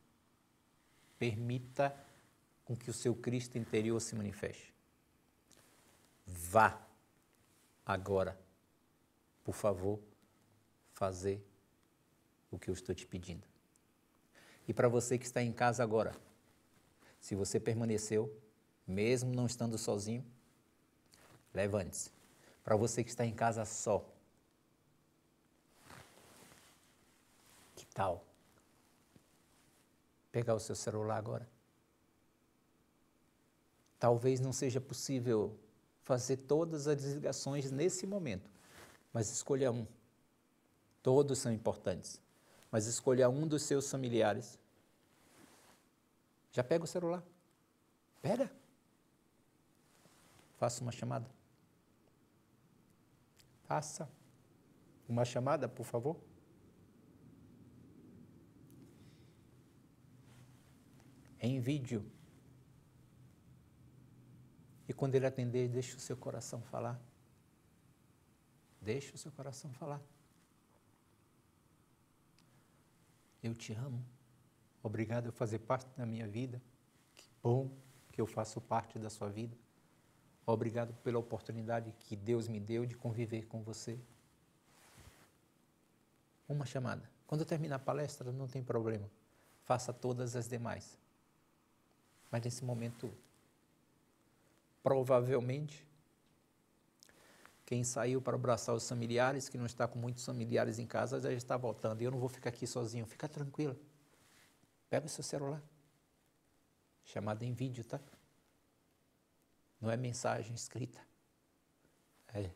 Permita com que o seu Cristo interior se manifeste. Vá agora, por favor, fazer o que eu estou te pedindo. E para você que está em casa agora, se você permaneceu, mesmo não estando sozinho, levante-se. Para você que está em casa só, que tal pegar o seu celular agora? Talvez não seja possível fazer todas as ligações nesse momento, mas escolha um. Todos são importantes mas escolha um dos seus familiares. Já pega o celular. Pega. Faça uma chamada. Faça uma chamada, por favor. Em vídeo. E quando ele atender, deixa o seu coração falar. Deixa o seu coração falar. Eu te amo. Obrigado por fazer parte da minha vida. Que bom que eu faço parte da sua vida. Obrigado pela oportunidade que Deus me deu de conviver com você. Uma chamada. Quando eu terminar a palestra, não tem problema. Faça todas as demais. Mas nesse momento, provavelmente, quem saiu para abraçar os familiares, que não está com muitos familiares em casa, já está voltando. E eu não vou ficar aqui sozinho. Fica tranquilo. Pega o seu celular. Chamada em vídeo, tá? Não é mensagem escrita. É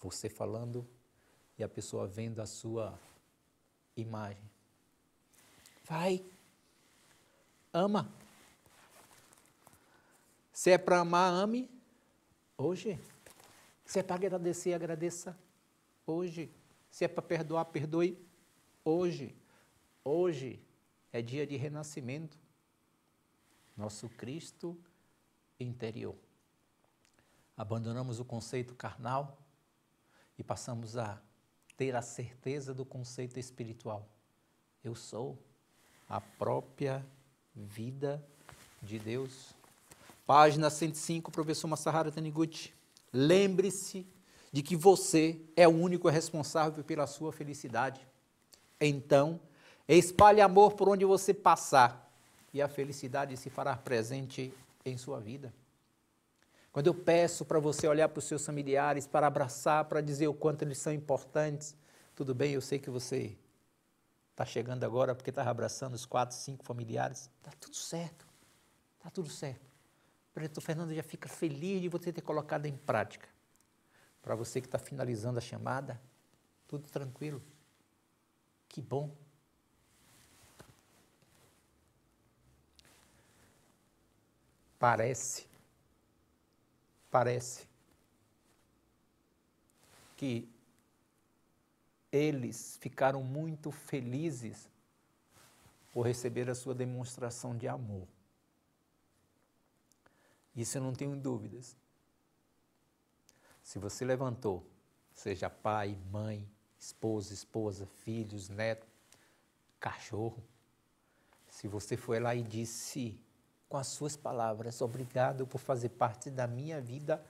você falando e a pessoa vendo a sua imagem. Vai. Ama. Se é para amar, ame hoje. Se é para agradecer, agradeça hoje. Se é para perdoar, perdoe hoje. Hoje é dia de renascimento. Nosso Cristo interior. Abandonamos o conceito carnal e passamos a ter a certeza do conceito espiritual. Eu sou a própria vida de Deus. Página 105, professor Massahara Taniguchi. Lembre-se de que você é o único responsável pela sua felicidade. Então, espalhe amor por onde você passar e a felicidade se fará presente em sua vida. Quando eu peço para você olhar para os seus familiares, para abraçar, para dizer o quanto eles são importantes, tudo bem, eu sei que você está chegando agora porque estava abraçando os quatro, cinco familiares, está tudo certo, está tudo certo. Prefeito Fernando já fica feliz de você ter colocado em prática. Para você que está finalizando a chamada, tudo tranquilo. Que bom. Parece, parece que eles ficaram muito felizes por receber a sua demonstração de amor. Isso eu não tenho dúvidas. Se você levantou, seja pai, mãe, esposa, esposa, filhos, neto, cachorro, se você foi lá e disse com as suas palavras, obrigado por fazer parte da minha vida,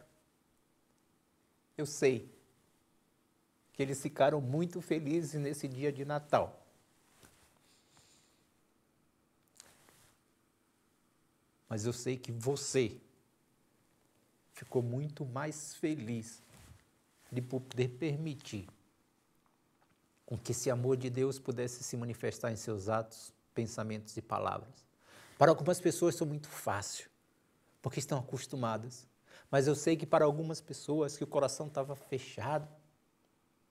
eu sei que eles ficaram muito felizes nesse dia de Natal. Mas eu sei que você ficou muito mais feliz de poder permitir com que esse amor de Deus pudesse se manifestar em seus atos, pensamentos e palavras. Para algumas pessoas isso é muito fácil, porque estão acostumadas. Mas eu sei que para algumas pessoas que o coração estava fechado,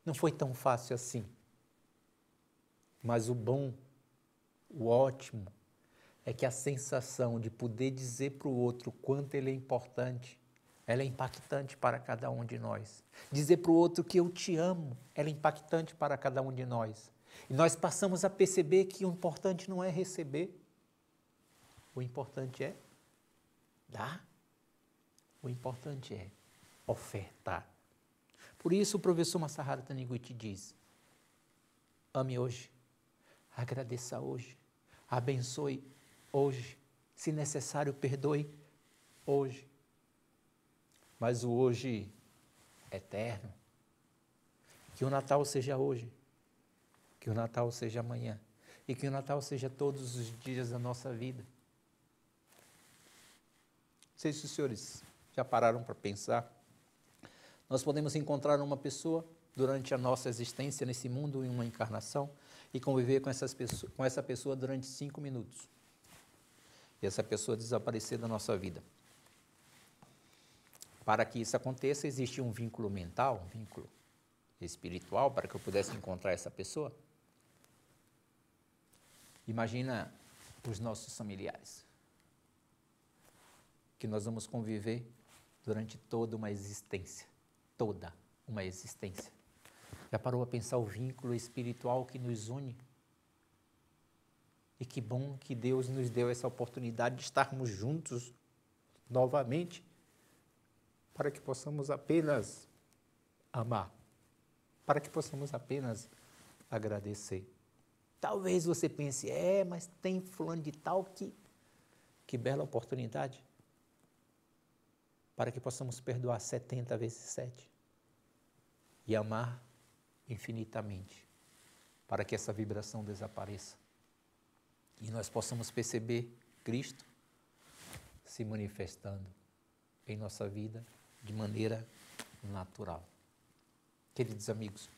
não foi tão fácil assim. Mas o bom, o ótimo, é que a sensação de poder dizer para o outro quanto ele é importante ela é impactante para cada um de nós. Dizer para o outro que eu te amo, ela é impactante para cada um de nós. E nós passamos a perceber que o importante não é receber, o importante é dar. O importante é ofertar. Por isso o professor Masahara Taniguchi diz: ame hoje, agradeça hoje, abençoe hoje, se necessário perdoe hoje mas o hoje eterno. Que o Natal seja hoje, que o Natal seja amanhã e que o Natal seja todos os dias da nossa vida. Não sei se os senhores já pararam para pensar. Nós podemos encontrar uma pessoa durante a nossa existência nesse mundo em uma encarnação e conviver com, essas pessoas, com essa pessoa durante cinco minutos. E essa pessoa desaparecer da nossa vida. Para que isso aconteça, existia um vínculo mental, um vínculo espiritual, para que eu pudesse encontrar essa pessoa. Imagina os nossos familiares, que nós vamos conviver durante toda uma existência, toda uma existência. Já parou a pensar o vínculo espiritual que nos une? E que bom que Deus nos deu essa oportunidade de estarmos juntos novamente para que possamos apenas amar, para que possamos apenas agradecer. Talvez você pense, é, mas tem fulano de tal que. Que bela oportunidade para que possamos perdoar 70 vezes 7 e amar infinitamente, para que essa vibração desapareça e nós possamos perceber Cristo se manifestando em nossa vida de maneira natural. Queridos amigos,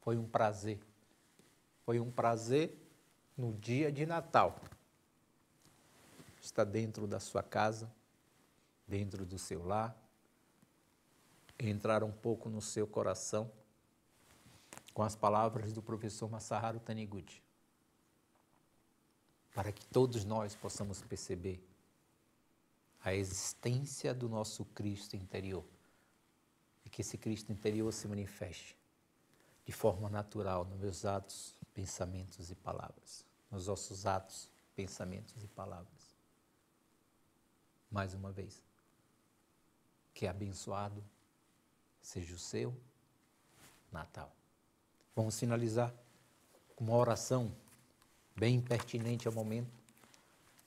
foi um prazer. Foi um prazer no dia de Natal. Está dentro da sua casa, dentro do seu lar, entrar um pouco no seu coração com as palavras do professor Masaharu Taniguchi, para que todos nós possamos perceber a existência do nosso Cristo interior e que esse Cristo interior se manifeste de forma natural nos meus atos, pensamentos e palavras, nos nossos atos, pensamentos e palavras. Mais uma vez, que abençoado seja o seu Natal. Vamos finalizar com uma oração bem pertinente ao momento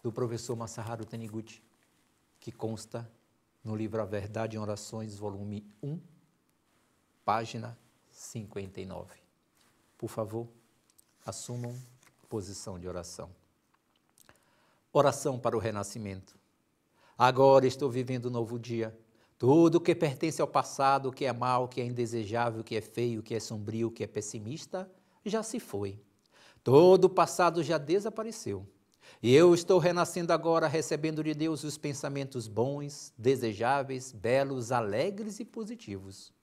do professor Masaharu Taniguchi que consta no livro A Verdade em Orações, volume 1, página 59. Por favor, assumam posição de oração. Oração para o renascimento. Agora estou vivendo um novo dia. Tudo que pertence ao passado, que é mal, que é indesejável, que é feio, que é sombrio, que é pessimista, já se foi. Todo o passado já desapareceu. E eu estou renascendo agora, recebendo de Deus os pensamentos bons, desejáveis, belos, alegres e positivos.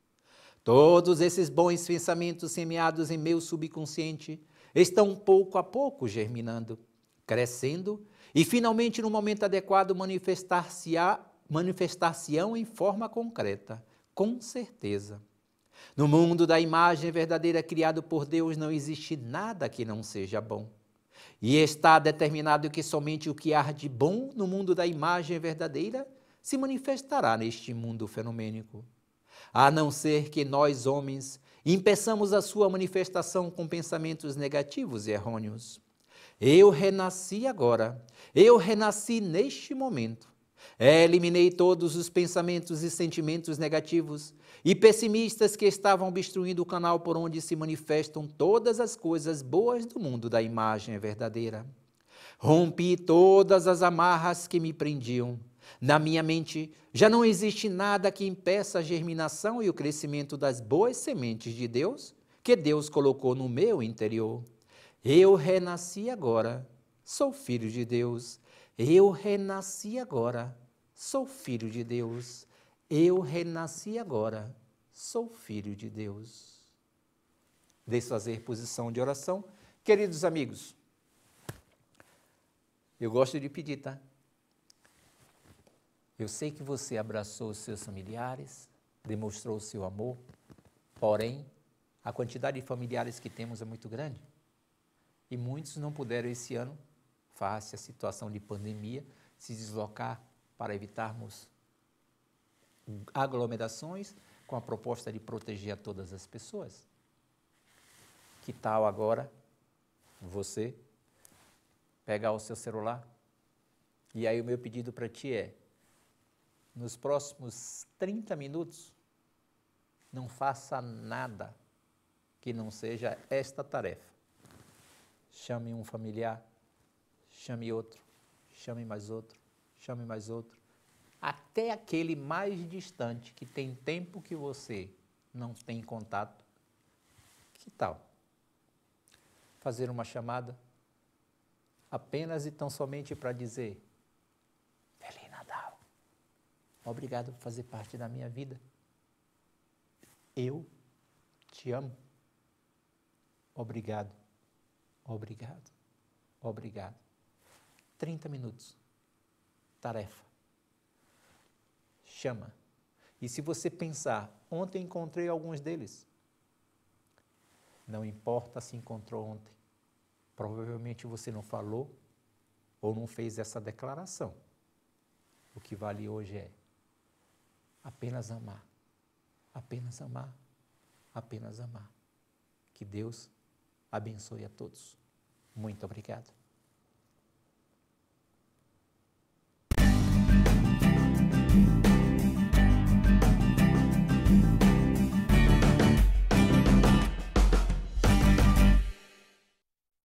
Todos esses bons pensamentos semeados em meu subconsciente estão pouco a pouco germinando, crescendo e finalmente no momento adequado manifestar se manifestar-se-ão em forma concreta, com certeza. No mundo da imagem verdadeira criado por Deus não existe nada que não seja bom. E está determinado que somente o que há de bom no mundo da imagem verdadeira se manifestará neste mundo fenomênico. A não ser que nós, homens, impeçamos a sua manifestação com pensamentos negativos e errôneos. Eu renasci agora, eu renasci neste momento, é, eliminei todos os pensamentos e sentimentos negativos e pessimistas que estavam obstruindo o canal por onde se manifestam todas as coisas boas do mundo da imagem verdadeira. Rompi todas as amarras que me prendiam. Na minha mente já não existe nada que impeça a germinação e o crescimento das boas sementes de Deus que Deus colocou no meu interior. Eu renasci agora, sou filho de Deus eu renasci agora, sou filho de Deus. Eu renasci agora, sou filho de Deus. Desfazer posição de oração. Queridos amigos, eu gosto de pedir, tá? Eu sei que você abraçou os seus familiares, demonstrou o seu amor, porém, a quantidade de familiares que temos é muito grande. E muitos não puderam esse ano face à situação de pandemia, se deslocar para evitarmos aglomerações com a proposta de proteger a todas as pessoas. Que tal agora você pegar o seu celular? E aí o meu pedido para ti é: nos próximos 30 minutos, não faça nada que não seja esta tarefa. Chame um familiar, chame outro, chame mais outro, chame mais outro, até aquele mais distante que tem tempo que você não tem contato. Que tal? Fazer uma chamada apenas e tão somente para dizer: Feliz Natal, obrigado por fazer parte da minha vida. Eu te amo. Obrigado, obrigado, obrigado. 30 minutos. Tarefa. Chama. E se você pensar, ontem encontrei alguns deles. Não importa se encontrou ontem. Provavelmente você não falou ou não fez essa declaração. O que vale hoje é apenas amar. Apenas amar. Apenas amar. Que Deus abençoe a todos. Muito obrigado.